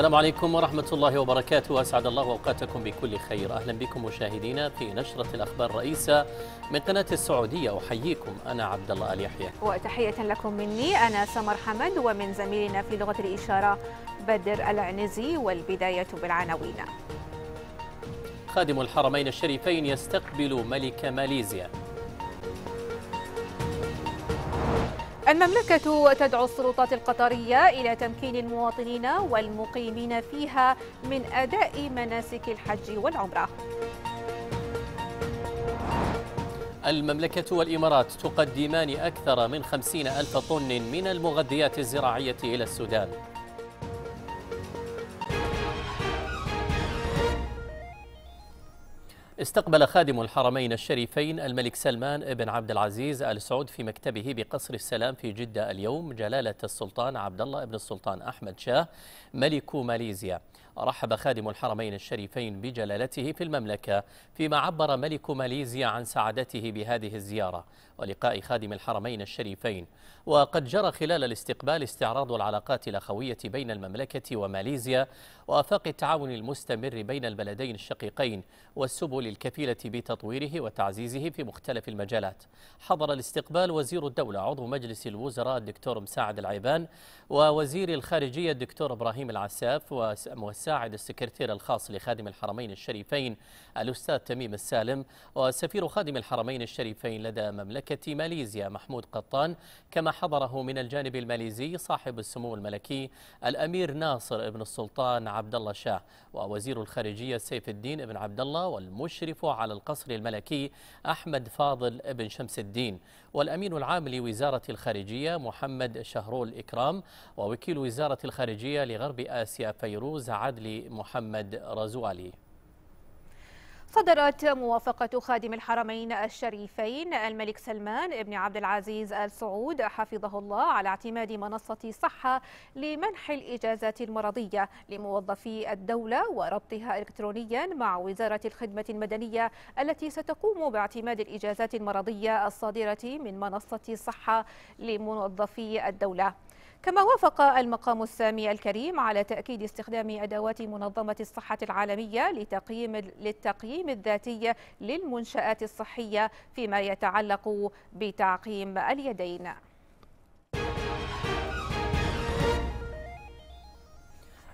السلام عليكم ورحمة الله وبركاته أسعد الله أوقاتكم بكل خير أهلا بكم مشاهدينا في نشرة الأخبار الرئيسة من قناة السعودية أحييكم أنا عبد الله اليحيى وتحية لكم مني أنا سمر حمد ومن زميلنا في لغة الإشارة بدر العنزي والبداية بالعناوين خادم الحرمين الشريفين يستقبل ملك ماليزيا المملكة تدعو السلطات القطرية إلى تمكين المواطنين والمقيمين فيها من أداء مناسك الحج والعمرة المملكة والإمارات تقدمان أكثر من خمسين ألف طن من المغذيات الزراعية إلى السودان استقبل خادم الحرمين الشريفين الملك سلمان بن عبد العزيز ال سعود في مكتبه بقصر السلام في جده اليوم جلاله السلطان عبد الله بن السلطان احمد شاه ملك ماليزيا ورحب خادم الحرمين الشريفين بجلالته في المملكة فيما عبر ملك ماليزيا عن سعادته بهذه الزيارة ولقاء خادم الحرمين الشريفين وقد جرى خلال الاستقبال استعراض العلاقات الأخوية بين المملكة وماليزيا وآفاق التعاون المستمر بين البلدين الشقيقين والسبل الكفيلة بتطويره وتعزيزه في مختلف المجالات حضر الاستقبال وزير الدولة عضو مجلس الوزراء الدكتور مساعد العيبان ووزير الخارجية الدكتور إبراهيم العساف ومؤسسة مساعد السكرتير الخاص لخادم الحرمين الشريفين الأستاذ تميم السالم وسفير خادم الحرمين الشريفين لدى مملكة ماليزيا محمود قطان كما حضره من الجانب الماليزي صاحب السمو الملكي الأمير ناصر ابن السلطان عبد الله شاه ووزير الخارجية سيف الدين بن عبد الله والمشرف على القصر الملكي أحمد فاضل بن شمس الدين والأمين العام لوزارة الخارجية محمد شهرول إكرام ووكيل وزارة الخارجية لغرب آسيا فيروز عدلي محمد رزوالي صدرت موافقة خادم الحرمين الشريفين الملك سلمان بن عبد العزيز آل سعود حفظه الله على اعتماد منصة صحة لمنح الإجازات المرضية لموظفي الدولة وربطها إلكترونيا مع وزارة الخدمة المدنية التي ستقوم باعتماد الإجازات المرضية الصادرة من منصة صحة لموظفي الدولة كما وافق المقام السامي الكريم على تأكيد استخدام أدوات منظمة الصحة العالمية لتقييم للتقييم الذاتي للمنشآت الصحية فيما يتعلق بتعقيم اليدين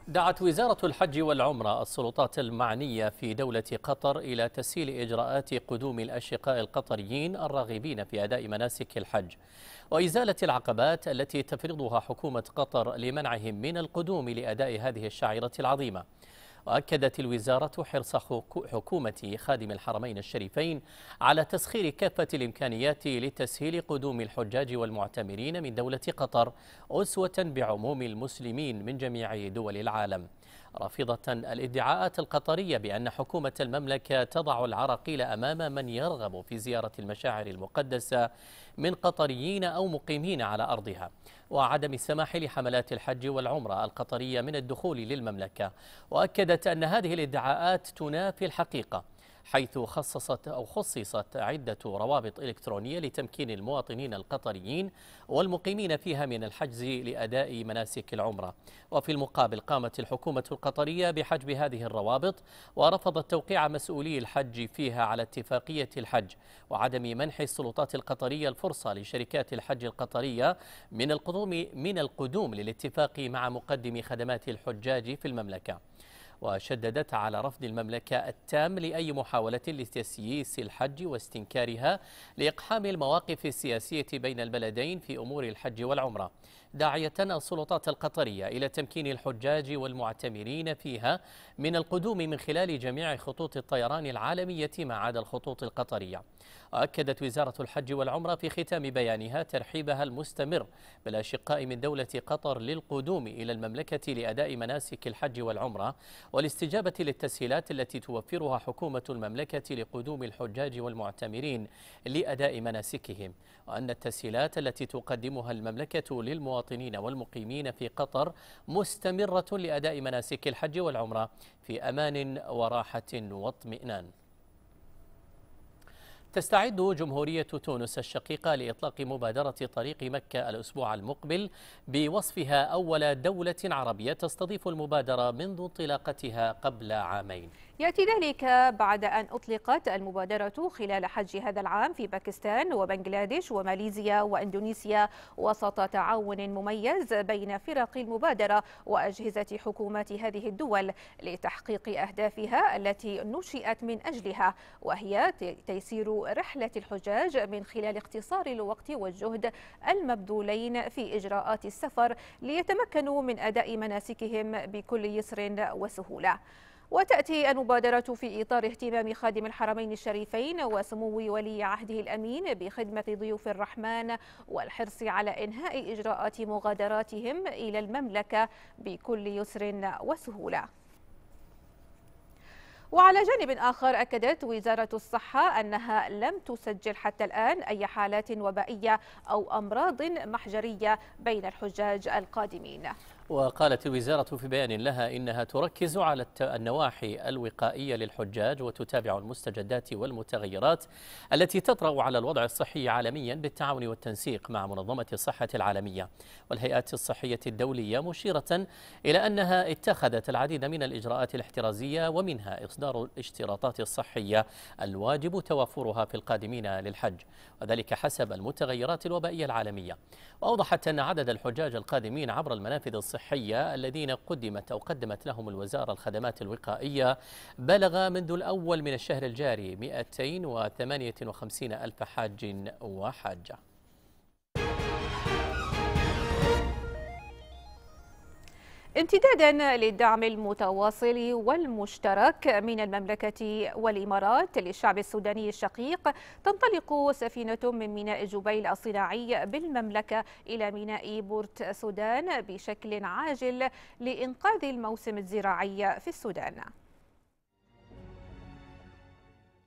دعت وزارة الحج والعمرة السلطات المعنية في دولة قطر إلى تسهيل إجراءات قدوم الأشقاء القطريين الراغبين في أداء مناسك الحج وإزالة العقبات التي تفرضها حكومة قطر لمنعهم من القدوم لأداء هذه الشعيرة العظيمة وأكدت الوزارة حرص حكومة خادم الحرمين الشريفين على تسخير كافة الإمكانيات لتسهيل قدوم الحجاج والمعتمرين من دولة قطر أسوة بعموم المسلمين من جميع دول العالم رافضة الادعاءات القطرية بأن حكومة المملكة تضع العراقيل أمام من يرغب في زيارة المشاعر المقدسة من قطريين أو مقيمين على أرضها وعدم السماح لحملات الحج والعمرة القطرية من الدخول للمملكة وأكدت أن هذه الادعاءات تنافي الحقيقة حيث خصصت أو خصصت عدة روابط إلكترونية لتمكين المواطنين القطريين والمقيمين فيها من الحجز لأداء مناسك العمرة وفي المقابل قامت الحكومة القطرية بحجب هذه الروابط ورفضت توقيع مسؤولي الحج فيها على اتفاقية الحج وعدم منح السلطات القطرية الفرصة لشركات الحج القطرية من القدوم من القدوم للاتفاق مع مقدم خدمات الحجاج في المملكة وشددت على رفض المملكة التام لأي محاولة لتسييس الحج واستنكارها لإقحام المواقف السياسية بين البلدين في أمور الحج والعمرة داعية السلطات القطرية إلى تمكين الحجاج والمعتمرين فيها من القدوم من خلال جميع خطوط الطيران العالمية ما عدا الخطوط القطرية وأكدت وزارة الحج والعمرة في ختام بيانها ترحيبها المستمر بالأشقاء من دولة قطر للقدوم إلى المملكة لأداء مناسك الحج والعمرة والاستجابة للتسهيلات التي توفرها حكومة المملكة لقدوم الحجاج والمعتمرين لأداء مناسكهم وأن التسهيلات التي تقدمها المملكة للمواطنين المواطنين والمقيمين في قطر مستمرة لأداء مناسك الحج والعمرة في أمان وراحة واطمئنان تستعد جمهورية تونس الشقيقة لإطلاق مبادرة طريق مكة الأسبوع المقبل بوصفها أول دولة عربية تستضيف المبادرة منذ انطلاقتها قبل عامين يأتي ذلك بعد أن أطلقت المبادرة خلال حج هذا العام في باكستان وبنغلاديش وماليزيا وإندونيسيا وسط تعاون مميز بين فرق المبادرة وأجهزة حكومات هذه الدول لتحقيق أهدافها التي نشئت من أجلها وهي تيسير رحلة الحجاج من خلال اختصار الوقت والجهد المبذولين في إجراءات السفر ليتمكنوا من أداء مناسكهم بكل يسر وسهولة وتأتي المبادرة في إطار اهتمام خادم الحرمين الشريفين وسمو ولي عهده الأمين بخدمة ضيوف الرحمن والحرص على إنهاء إجراءات مغادراتهم إلى المملكة بكل يسر وسهولة وعلى جانب آخر أكدت وزارة الصحة أنها لم تسجل حتى الآن أي حالات وبائية أو أمراض محجرية بين الحجاج القادمين وقالت الوزارة في بيان لها إنها تركز على النواحي الوقائية للحجاج وتتابع المستجدات والمتغيرات التي تطرأ على الوضع الصحي عالميا بالتعاون والتنسيق مع منظمة الصحة العالمية والهيئات الصحية الدولية مشيرة إلى أنها اتخذت العديد من الإجراءات الاحترازية ومنها إصدار الاشتراطات الصحية الواجب توافرها في القادمين للحج وذلك حسب المتغيرات الوبائية العالمية وأوضحت أن عدد الحجاج القادمين عبر المنافذ الصحية الصحية الذين قدمت أو قدمت لهم الوزارة الخدمات الوقائية بلغ منذ الأول من الشهر الجاري 258 ألف حاج وحاجة امتدادا للدعم المتواصل والمشترك من المملكة والإمارات للشعب السوداني الشقيق تنطلق سفينة من ميناء جبيل الصناعي بالمملكة إلى ميناء بورت سودان بشكل عاجل لإنقاذ الموسم الزراعي في السودان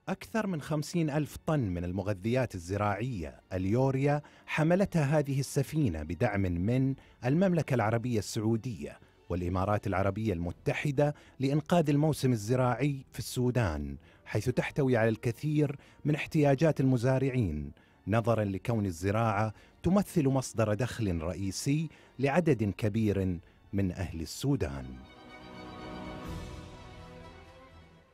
أكثر من خمسين ألف طن من المغذيات الزراعية اليوريا حملتها هذه السفينة بدعم من المملكة العربية السعودية والامارات العربيه المتحده لانقاذ الموسم الزراعي في السودان حيث تحتوي على الكثير من احتياجات المزارعين نظرا لكون الزراعه تمثل مصدر دخل رئيسي لعدد كبير من اهل السودان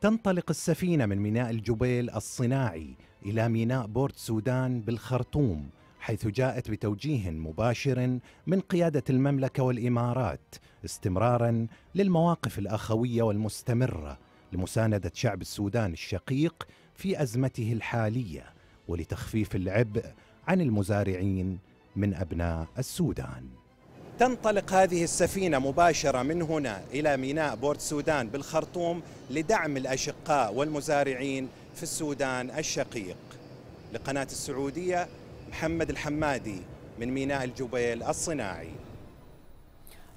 تنطلق السفينه من ميناء الجبيل الصناعي الى ميناء بورت سودان بالخرطوم حيث جاءت بتوجيه مباشر من قياده المملكه والامارات استمرارا للمواقف الاخويه والمستمره لمسانده شعب السودان الشقيق في ازمته الحاليه ولتخفيف العبء عن المزارعين من ابناء السودان. تنطلق هذه السفينة مباشرة من هنا إلى ميناء بورت سودان بالخرطوم لدعم الأشقاء والمزارعين في السودان الشقيق لقناة السعودية محمد الحمادي من ميناء الجبيل الصناعي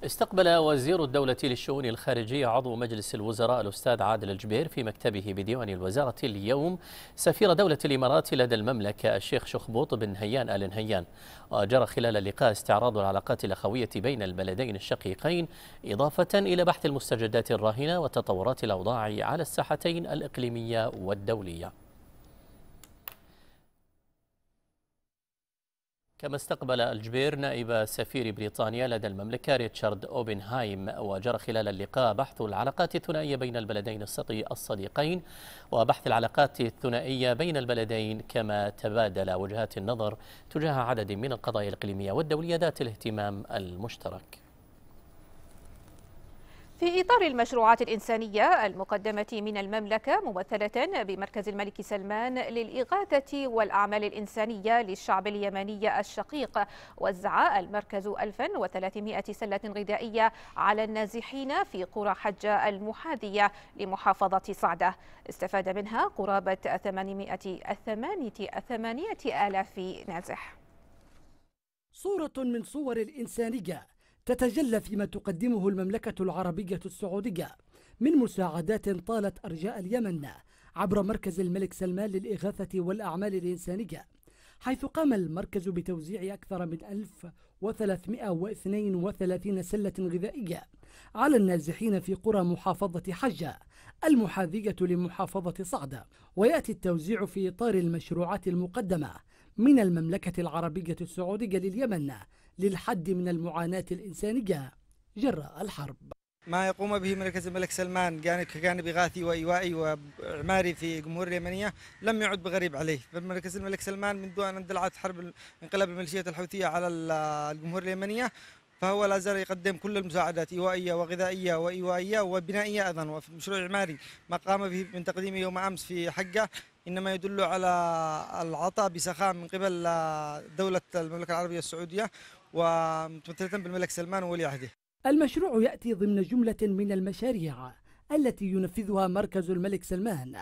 استقبل وزير الدولة للشؤون الخارجية عضو مجلس الوزراء الأستاذ عادل الجبير في مكتبه بديوان الوزارة اليوم سفير دولة الإمارات لدى المملكة الشيخ شخبوط بن هيان آل نهيان وجرى خلال اللقاء استعراض العلاقات الأخوية بين البلدين الشقيقين إضافة إلى بحث المستجدات الراهنة وتطورات الأوضاع على الساحتين الإقليمية والدولية كما استقبل الجبير نائب سفير بريطانيا لدى المملكة ريتشارد أوبنهايم وجرى خلال اللقاء بحث العلاقات الثنائية بين البلدين الصديقين وبحث العلاقات الثنائية بين البلدين كما تبادل وجهات النظر تجاه عدد من القضايا الإقليمية والدولية ذات الاهتمام المشترك في إطار المشروعات الإنسانية المقدمة من المملكة ممثلة بمركز الملك سلمان للإغاثة والأعمال الإنسانية للشعب اليمني الشقيق وزع المركز 1300 سلة غذائية على النازحين في قرى حجة المحاذية لمحافظة صعدة استفاد منها قرابة 800 8 آلاف نازح صورة من صور الإنسانية تتجلى فيما تقدمه المملكة العربية السعودية من مساعدات طالت أرجاء اليمن عبر مركز الملك سلمان للإغاثة والأعمال الإنسانية حيث قام المركز بتوزيع أكثر من 1332 سلة غذائية على النازحين في قرى محافظة حجة المحاذية لمحافظة صعدة ويأتي التوزيع في إطار المشروعات المقدمة من المملكة العربية السعودية لليمن للحد من المعاناة الإنسانية جراء الحرب ما يقوم به مركز الملك سلمان كجانب إغاثي وإيوائي وإعماري في الجمهورية اليمنية لم يعد بغريب عليه فمركز الملك سلمان منذ أن اندلعت حرب انقلاب الميليشيات الحوثية على الجمهورية اليمنية فهو لا زال يقدم كل المساعدات إيوائية وغذائية وإيوائية وبنائية أيضا ومشروع إعماري ما قام به من تقديمه يوم أمس في حقه إنما يدل على العطاء بسخاء من قبل دولة المملكة العربية السعودية ومتمثلة بالملك سلمان وولي عهده المشروع يأتي ضمن جملة من المشاريع التي ينفذها مركز الملك سلمان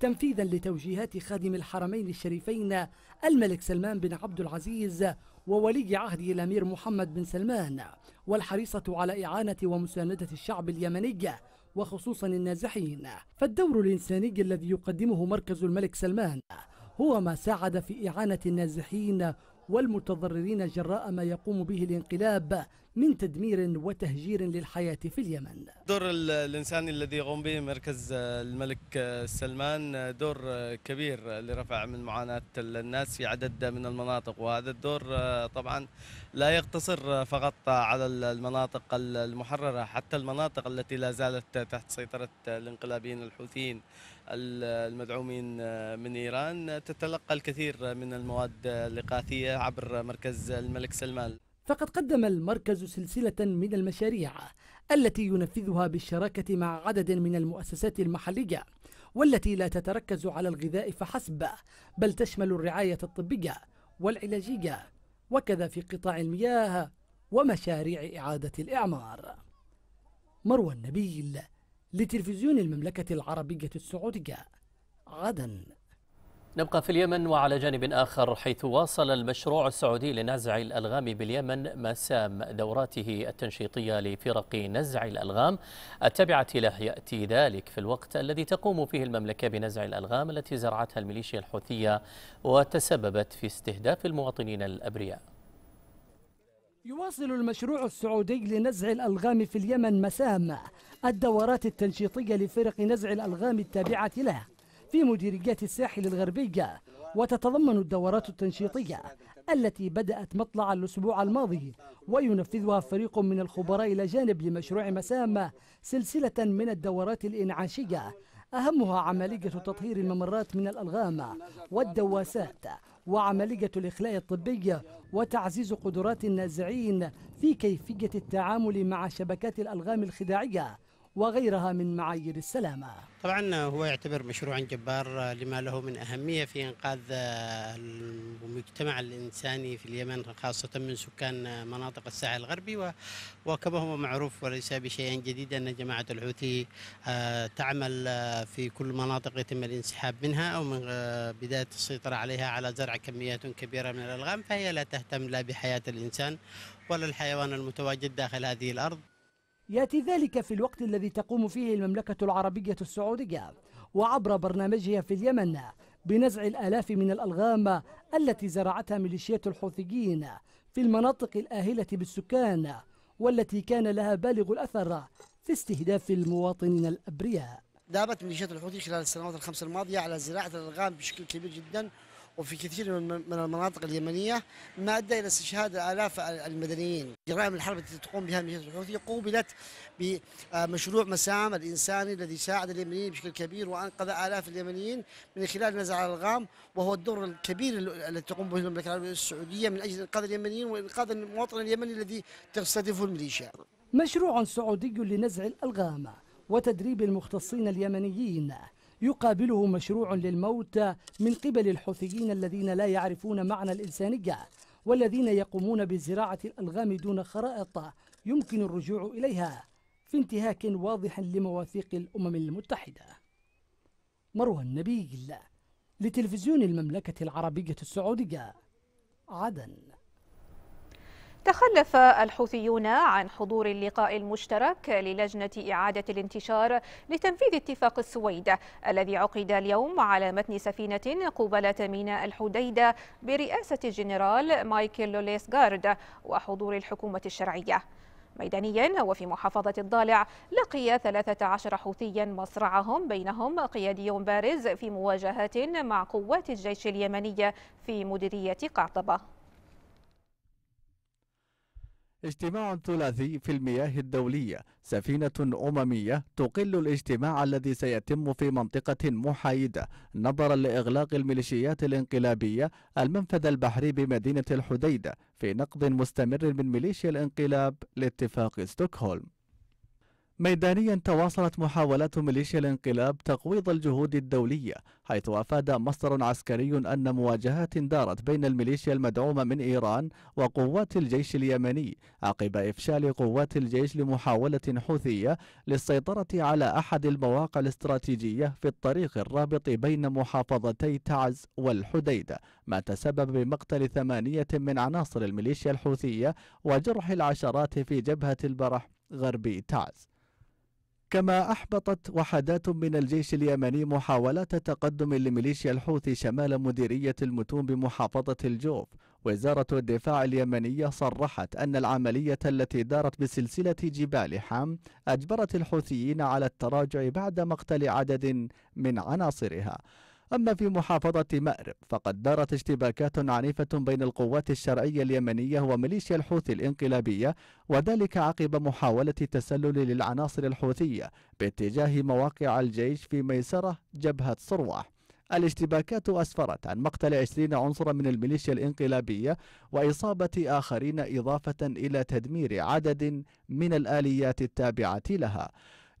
تنفيذا لتوجيهات خادم الحرمين الشريفين الملك سلمان بن عبد العزيز وولي عهده الأمير محمد بن سلمان والحريصة على إعانة ومساندة الشعب اليمني وخصوصا النازحين فالدور الإنساني الذي يقدمه مركز الملك سلمان هو ما ساعد في إعانة النازحين والمتضررين جراء ما يقوم به الانقلاب من تدمير وتهجير للحياة في اليمن دور الإنساني الذي يقوم به مركز آه، الملك آه، سلمان آه، دور كبير لرفع من معاناة الناس في عدد من المناطق وهذا الدور طبعا لا يقتصر فقط على المناطق المحررة حتى المناطق التي لا زالت تحت سيطرة الانقلابيين الحوثيين المدعومين من إيران تتلقى الكثير من المواد الإغاثية عبر مركز الملك سلمان فقد قدم المركز سلسلة من المشاريع التي ينفذها بالشراكة مع عدد من المؤسسات المحلية والتي لا تتركز على الغذاء فحسب بل تشمل الرعاية الطبية والعلاجية وكذا في قطاع المياه ومشاريع إعادة الإعمار مروى النبيل لتلفزيون المملكة العربية السعودية عدن نبقى في اليمن وعلى جانب آخر حيث واصل المشروع السعودي لنزع الألغام باليمن مسام دوراته التنشيطية لفرق نزع الألغام التابعة له يأتي ذلك في الوقت الذي تقوم فيه المملكة بنزع الألغام التي زرعتها الميليشيا الحوثية وتسببت في استهداف المواطنين الأبرياء يواصل المشروع السعودي لنزع الألغام في اليمن مسام الدورات التنشيطية لفرق نزع الألغام التابعة له في مديريات الساحل الغربية وتتضمن الدورات التنشيطية التي بدأت مطلع الأسبوع الماضي وينفذها فريق من الخبراء إلى جانب لمشروع مسام سلسلة من الدورات الإنعاشية أهمها عملية تطهير الممرات من الألغام والدواسات وعملية الإخلاء الطبي وتعزيز قدرات النازعين في كيفية التعامل مع شبكات الألغام الخداعية وغيرها من معايير السلامة طبعا هو يعتبر مشروعا جبار آه، لما له من أهمية في إنقاذ آه، المجتمع الإنساني في اليمن خاصة من سكان آه، مناطق الساحل الغربي وكما هو معروف وليس بشيء جديد أن جماعة الحوثي تعمل في كل مناطق يتم الانسحاب منها أو من بداية السيطرة عليها على زرع كميات كبيرة من الألغام فهي لا تهتم لا بحياة الإنسان ولا الحيوان المتواجد داخل هذه الأرض يأتي ذلك في الوقت الذي تقوم فيه المملكة العربية السعودية وعبر برنامجها في اليمن بنزع الآلاف من الألغام التي زرعتها ميليشيات الحوثيين في المناطق الآهلة بالسكان والتي كان لها بالغ الأثر في استهداف المواطنين الأبرياء دابت ميليشيات الحوثي خلال السنوات الخمس الماضية على زراعة الألغام بشكل كبير جدا وفي كثير من المناطق اليمنية ما أدى إلى استشهاد آلاف المدنيين جرائم الحرب التي تقوم بها ميليشيات الحوثي قوبلت بمشروع مسام الإنساني الذي ساعد اليمنيين بشكل كبير وأنقذ آلاف اليمنيين من خلال نزع الغام وهو الدور الكبير الذي تقوم به المملكة العربية السعودية من أجل إنقاذ اليمنيين وإنقاذ المواطن اليمني الذي تستهدفه الميليشيا مشروع سعودي لنزع الألغام وتدريب المختصين اليمنيين يقابله مشروع للموت من قبل الحوثيين الذين لا يعرفون معنى الإنسانية والذين يقومون بزراعة الألغام دون خرائط يمكن الرجوع إليها في انتهاك واضح لمواثيق الأمم المتحدة مروى النبيل لتلفزيون المملكة العربية السعودية عدن تخلف الحوثيون عن حضور اللقاء المشترك للجنة إعادة الانتشار لتنفيذ اتفاق السويد الذي عقد اليوم على متن سفينة قبالة ميناء الحديدة برئاسة الجنرال مايكل لوليسغارد وحضور الحكومة الشرعية ميدانيا وفي محافظة الضالع لقي 13 حوثيا مصرعهم بينهم قيادي بارز في مواجهات مع قوات الجيش اليمني في مديرية قعطبة اجتماع ثلاثي في المياه الدولية سفينة أممية تقل الاجتماع الذي سيتم في منطقة محايدة نظرا لإغلاق الميليشيات الانقلابية المنفذ البحري بمدينة الحديدة في نقد مستمر من ميليشيا الانقلاب لاتفاق ستوكهولم ميدانيا تواصلت محاولات ميليشيا الانقلاب تقويض الجهود الدولية حيث أفاد مصدر عسكري أن مواجهات دارت بين الميليشيا المدعومة من إيران وقوات الجيش اليمني عقب إفشال قوات الجيش لمحاولة حوثية للسيطرة على أحد المواقع الاستراتيجية في الطريق الرابط بين محافظتي تعز والحديدة ما تسبب بمقتل ثمانية من عناصر الميليشيا الحوثية وجرح العشرات في جبهة البرح غربي تعز كما أحبطت وحدات من الجيش اليمني محاولات تقدم لميليشيا الحوثي شمال مديرية المتون بمحافظة الجوف وزارة الدفاع اليمنية صرحت أن العملية التي دارت بسلسلة جبال حام أجبرت الحوثيين على التراجع بعد مقتل عدد من عناصرها أما في محافظة مأرب فقد دارت اشتباكات عنيفة بين القوات الشرعية اليمنية وميليشيا الحوثي الانقلابية وذلك عقب محاولة التسلل للعناصر الحوثية باتجاه مواقع الجيش في ميسرة جبهة صروح الاشتباكات أسفرت عن مقتل 20 عنصرا من الميليشيا الانقلابية وإصابة آخرين إضافة إلى تدمير عدد من الآليات التابعة لها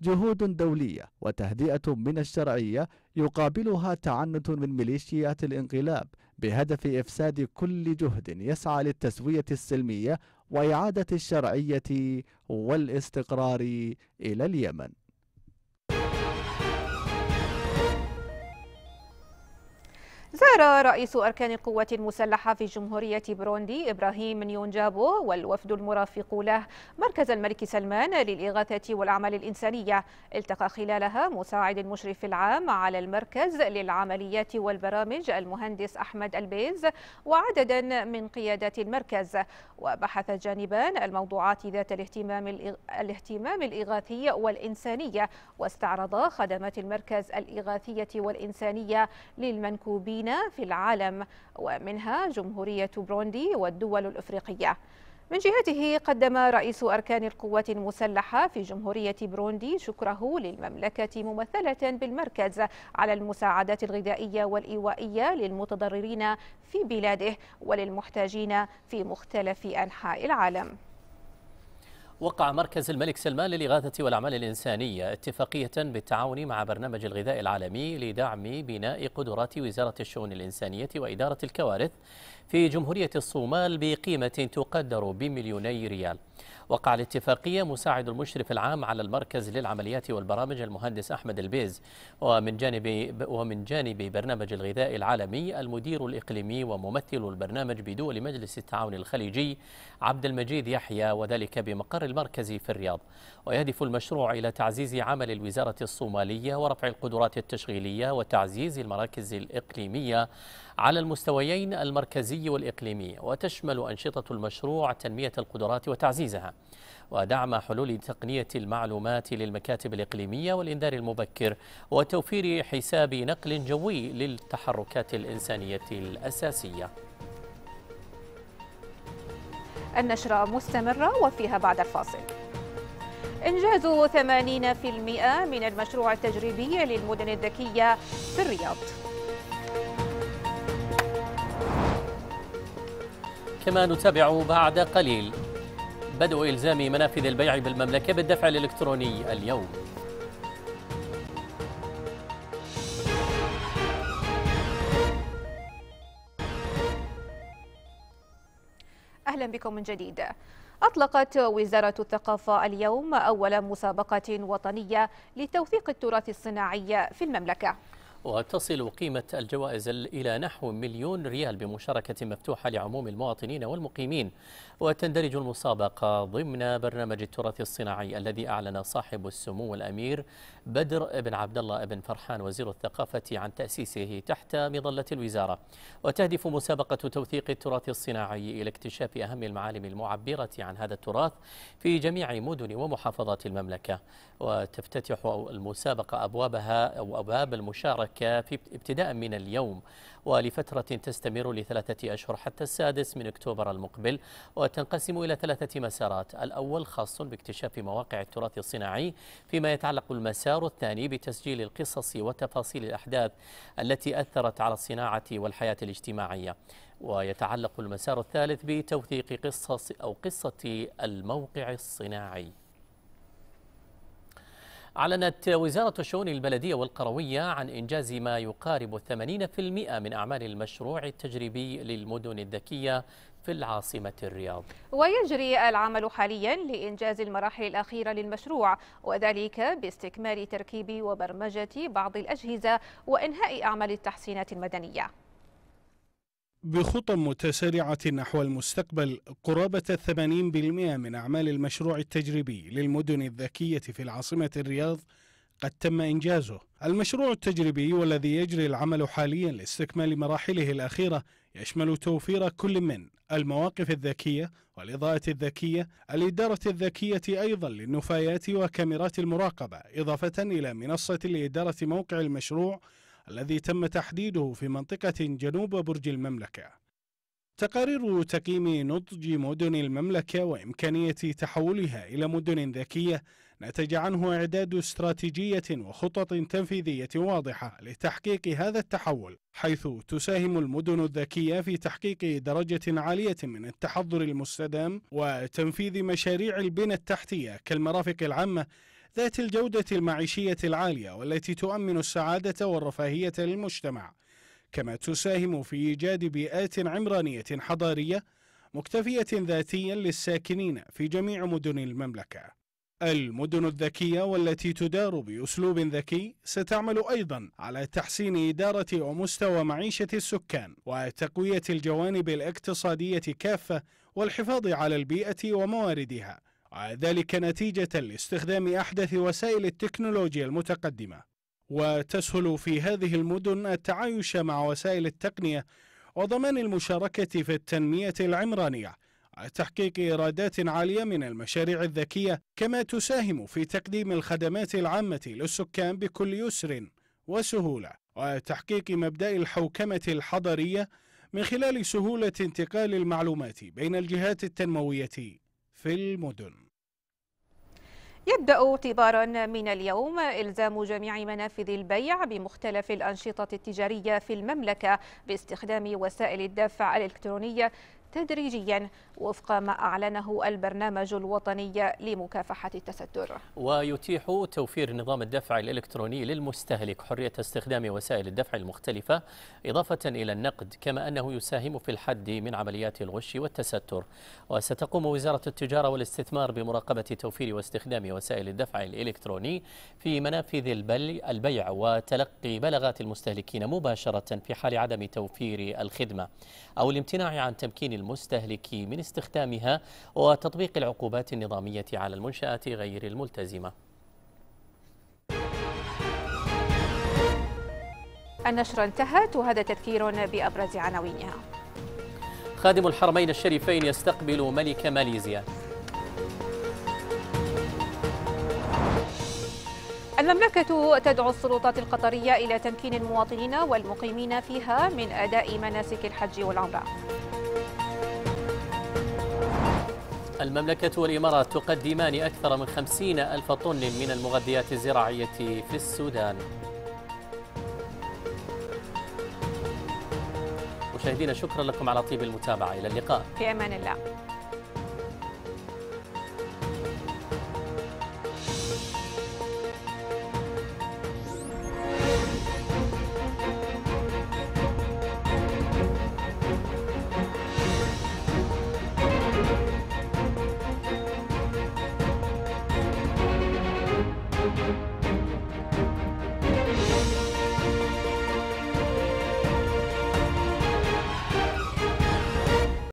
جهود دولية وتهدئة من الشرعية يقابلها تعنت من ميليشيات الانقلاب بهدف إفساد كل جهد يسعى للتسوية السلمية وإعادة الشرعية والاستقرار إلى اليمن زار رئيس أركان القوات المسلحة في جمهورية بروندي إبراهيم نيونجابو والوفد المرافق له مركز الملك سلمان للإغاثة والأعمال الإنسانية التقى خلالها مساعد المشرف العام على المركز للعمليات والبرامج المهندس أحمد البيز وعددا من قيادات المركز وبحث جانبان الموضوعات ذات الاهتمام الاهتمام الإغاثي والإنسانية واستعرضا خدمات المركز الإغاثية والإنسانية للمنكوبين مدينة في العالم ومنها جمهورية بروندي والدول الأفريقية من جهته قدم رئيس أركان القوات المسلحة في جمهورية بروندي شكره للمملكة ممثلة بالمركز على المساعدات الغذائية والإيوائية للمتضررين في بلاده وللمحتاجين في مختلف أنحاء العالم وقع مركز الملك سلمان للإغاثة والأعمال الإنسانية اتفاقية بالتعاون مع برنامج الغذاء العالمي لدعم بناء قدرات وزارة الشؤون الإنسانية وإدارة الكوارث في جمهورية الصومال بقيمة تقدر بمليوني ريال وقع الاتفاقية مساعد المشرف العام على المركز للعمليات والبرامج المهندس أحمد البيز ومن جانب ومن جانب برنامج الغذاء العالمي المدير الإقليمي وممثل البرنامج بدول مجلس التعاون الخليجي عبد المجيد يحيى وذلك بمقر المركز في الرياض ويهدف المشروع إلى تعزيز عمل الوزارة الصومالية ورفع القدرات التشغيلية وتعزيز المراكز الإقليمية على المستويين المركزي والإقليمي وتشمل أنشطة المشروع تنمية القدرات وتعزيزها ودعم حلول تقنية المعلومات للمكاتب الإقليمية والإنذار المبكر وتوفير حساب نقل جوي للتحركات الإنسانية الأساسية النشرة مستمرة وفيها بعد الفاصل إنجاز 80% من المشروع التجريبي للمدن الذكية في الرياض كما نتابع بعد قليل بدء إلزام منافذ البيع بالمملكة بالدفع الإلكتروني اليوم أهلا بكم من جديد أطلقت وزارة الثقافة اليوم أول مسابقة وطنية لتوثيق التراث الصناعي في المملكة وتصل قيمة الجوائز إلى نحو مليون ريال بمشاركة مفتوحة لعموم المواطنين والمقيمين وتندرج المسابقة ضمن برنامج التراث الصناعي الذي أعلن صاحب السمو الأمير بدر بن عبد الله بن فرحان وزير الثقافة عن تأسيسه تحت مظلة الوزارة وتهدف مسابقة توثيق التراث الصناعي إلى اكتشاف أهم المعالم المعبرة عن هذا التراث في جميع مدن ومحافظات المملكة وتفتتح المسابقة أبوابها أو أبواب المشاركة مكة في ابتداء من اليوم ولفترة تستمر لثلاثة أشهر حتى السادس من أكتوبر المقبل وتنقسم إلى ثلاثة مسارات الأول خاص باكتشاف مواقع التراث الصناعي فيما يتعلق المسار الثاني بتسجيل القصص وتفاصيل الأحداث التي أثرت على الصناعة والحياة الاجتماعية ويتعلق المسار الثالث بتوثيق قصص أو قصة الموقع الصناعي أعلنت وزارة الشؤون البلدية والقروية عن إنجاز ما يقارب 80% من أعمال المشروع التجريبي للمدن الذكية في العاصمة الرياض ويجري العمل حاليا لإنجاز المراحل الأخيرة للمشروع وذلك باستكمال تركيب وبرمجة بعض الأجهزة وإنهاء أعمال التحسينات المدنية بخطى متسارعة نحو المستقبل قرابة 80% من أعمال المشروع التجريبي للمدن الذكية في العاصمة الرياض قد تم إنجازه المشروع التجريبي والذي يجري العمل حاليا لاستكمال مراحله الأخيرة يشمل توفير كل من المواقف الذكية والإضاءة الذكية الإدارة الذكية أيضا للنفايات وكاميرات المراقبة إضافة إلى منصة لإدارة موقع المشروع الذي تم تحديده في منطقة جنوب برج المملكة تقارير تقييم نضج مدن المملكة وإمكانية تحولها إلى مدن ذكية نتج عنه إعداد استراتيجية وخطط تنفيذية واضحة لتحقيق هذا التحول حيث تساهم المدن الذكية في تحقيق درجة عالية من التحضر المستدام وتنفيذ مشاريع البنى التحتية كالمرافق العامة ذات الجودة المعيشية العالية والتي تؤمن السعادة والرفاهية للمجتمع كما تساهم في إيجاد بيئات عمرانية حضارية مكتفية ذاتيا للساكنين في جميع مدن المملكة المدن الذكية والتي تدار بأسلوب ذكي ستعمل أيضا على تحسين إدارة ومستوى معيشة السكان وتقوية الجوانب الاقتصادية كافة والحفاظ على البيئة ومواردها ذلك نتيجة لاستخدام أحدث وسائل التكنولوجيا المتقدمة وتسهل في هذه المدن التعايش مع وسائل التقنية وضمان المشاركة في التنمية العمرانية تحقيق إيرادات عالية من المشاريع الذكية كما تساهم في تقديم الخدمات العامة للسكان بكل يسر وسهولة وتحقيق مبدأ الحوكمة الحضرية من خلال سهولة انتقال المعلومات بين الجهات التنموية في المدن يبدأ اعتبارا من اليوم إلزام جميع منافذ البيع بمختلف الأنشطة التجارية في المملكة باستخدام وسائل الدفع الإلكترونية تدريجيا وفق ما أعلنه البرنامج الوطني لمكافحة التستر ويتيح توفير نظام الدفع الإلكتروني للمستهلك حرية استخدام وسائل الدفع المختلفة إضافة إلى النقد كما أنه يساهم في الحد من عمليات الغش والتستر وستقوم وزارة التجارة والاستثمار بمراقبة توفير واستخدام وسائل الدفع الإلكتروني في منافذ البيع وتلقي بلغات المستهلكين مباشرة في حال عدم توفير الخدمة أو الامتناع عن تمكين المستهلك من استخدامها وتطبيق العقوبات النظامية على المنشآت غير الملتزمة النشرة انتهت وهذا تذكير بأبرز عناوينها خادم الحرمين الشريفين يستقبل ملك ماليزيا المملكة تدعو السلطات القطرية إلى تمكين المواطنين والمقيمين فيها من أداء مناسك الحج والعمرة المملكة والإمارات تقدمان أكثر من خمسين ألف طن من المغذيات الزراعية في السودان مشاهدينا شكرا لكم على طيب المتابعة إلى اللقاء في أمان الله